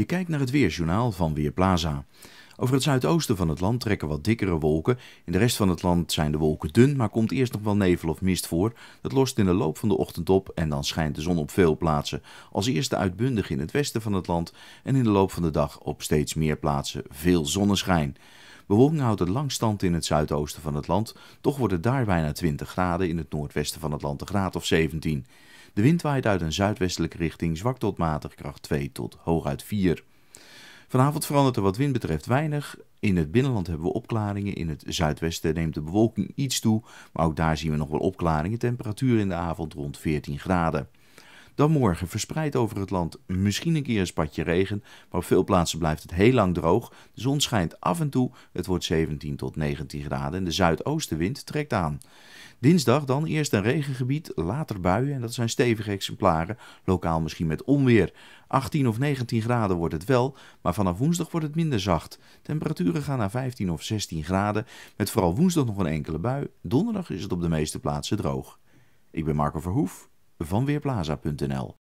Je kijkt naar het weerjournaal van Weerplaza. Over het zuidoosten van het land trekken wat dikkere wolken. In de rest van het land zijn de wolken dun, maar komt eerst nog wel nevel of mist voor. Dat lost in de loop van de ochtend op en dan schijnt de zon op veel plaatsen. Als eerste uitbundig in het westen van het land en in de loop van de dag op steeds meer plaatsen veel zonneschijn. Bewolking houdt het langstand in het zuidoosten van het land, toch wordt het daar bijna 20 graden, in het noordwesten van het land een graad of 17. De wind waait uit een zuidwestelijke richting, zwak tot matig, kracht 2 tot hooguit 4. Vanavond verandert er wat wind betreft weinig. In het binnenland hebben we opklaringen. In het zuidwesten neemt de bewolking iets toe. Maar ook daar zien we nog wel opklaringen. Temperatuur in de avond rond 14 graden. Dan morgen verspreid over het land misschien een keer een spatje regen, maar op veel plaatsen blijft het heel lang droog. De zon schijnt af en toe, het wordt 17 tot 19 graden en de zuidoostenwind trekt aan. Dinsdag dan eerst een regengebied, later buien en dat zijn stevige exemplaren, lokaal misschien met onweer. 18 of 19 graden wordt het wel, maar vanaf woensdag wordt het minder zacht. Temperaturen gaan naar 15 of 16 graden, met vooral woensdag nog een enkele bui. Donderdag is het op de meeste plaatsen droog. Ik ben Marco Verhoef van Weerplaza.nl